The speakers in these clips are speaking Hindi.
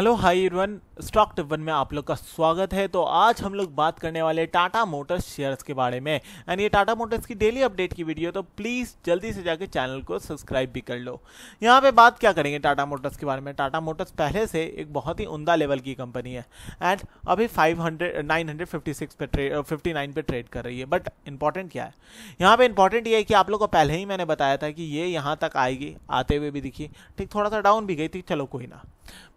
हेलो हाय इवन स्टॉक टिप्पण में आप लोग का स्वागत है तो आज हम लोग बात करने वाले टाटा मोटर्स शेयर्स के बारे में एंड ये टाटा मोटर्स की डेली अपडेट की वीडियो तो प्लीज़ जल्दी से जाके चैनल को सब्सक्राइब भी कर लो यहाँ पे बात क्या करेंगे टाटा मोटर्स के बारे में टाटा मोटर्स पहले से एक बहुत ही उमदा लेवल की कंपनी है एंड अभी फाइव हंड्रेड पे ट्रेड फिफ्टी uh, पे ट्रेड कर रही है बट इंपॉर्टेंट क्या है यहाँ पर इंपॉर्टेंट ये है कि आप लोग को पहले ही मैंने बताया था कि ये यहाँ तक आएगी आते हुए भी दिखी ठीक थोड़ा सा डाउन भी गई थी चलो कोई ना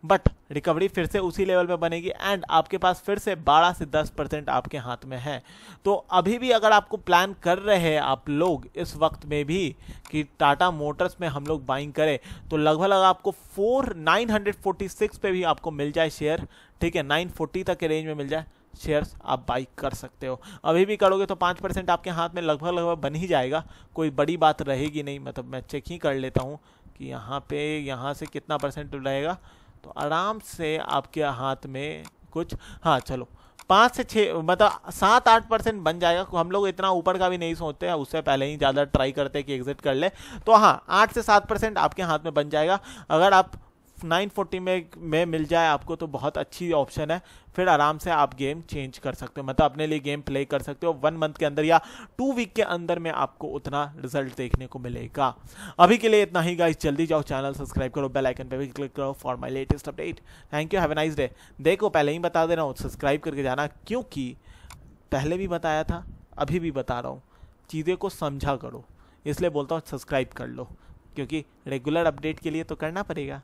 बट रिकवरी फिर से उसी लेवल पे बनेगी एंड आपके पास फिर से 12 से 10 परसेंट आपके हाथ में है तो अभी भी अगर आपको प्लान कर रहे हैं आप लोग इस वक्त में भी कि टाटा मोटर्स में हम लोग बाइंग करें तो लगभग लगभग आपको four nine hundred forty six पे भी आपको मिल जाए शेयर ठीक है नाइन फोर्टी तक के रेंज में मिल जाए शेयर्स आप बाई कर सकते हो अभी भी करोगे तो पाँच परसेंट आपके हाथ में लगभग लगभग बन ही जाएगा कोई बड़ी बात रहेगी नहीं मतलब मैं चेक ही कर लेता हूँ कि यहाँ पे यहाँ से कितना परसेंट रहेगा तो आराम से आपके हाथ में कुछ हाँ चलो पाँच से छः मतलब सात आठ परसेंट बन जाएगा हम लोग इतना ऊपर का भी नहीं सोचते हैं उससे पहले ही ज़्यादा ट्राई करते हैं कि एग्जिट कर ले तो हाँ आठ से सात परसेंट आपके हाथ में बन जाएगा अगर आप नाइन फोर्टी में में मिल जाए आपको तो बहुत अच्छी ऑप्शन है फिर आराम से आप गेम चेंज कर सकते हो मतलब अपने लिए गेम प्ले कर सकते हो वन मंथ के अंदर या टू वीक के अंदर में आपको उतना रिजल्ट देखने को मिलेगा अभी के लिए इतना ही गाइस जल्दी जाओ चैनल सब्सक्राइब करो बेल आइकन पे भी क्लिक करो for my latest update thank you have a nice day देखो पहले ही बता दे रहा हूँ सब्सक्राइब करके जाना क्योंकि पहले भी बताया था अभी भी बता रहा हूँ चीज़ें को समझा करो इसलिए बोलता हूँ सब्सक्राइब कर लो क्योंकि रेगुलर अपडेट के लिए तो करना पड़ेगा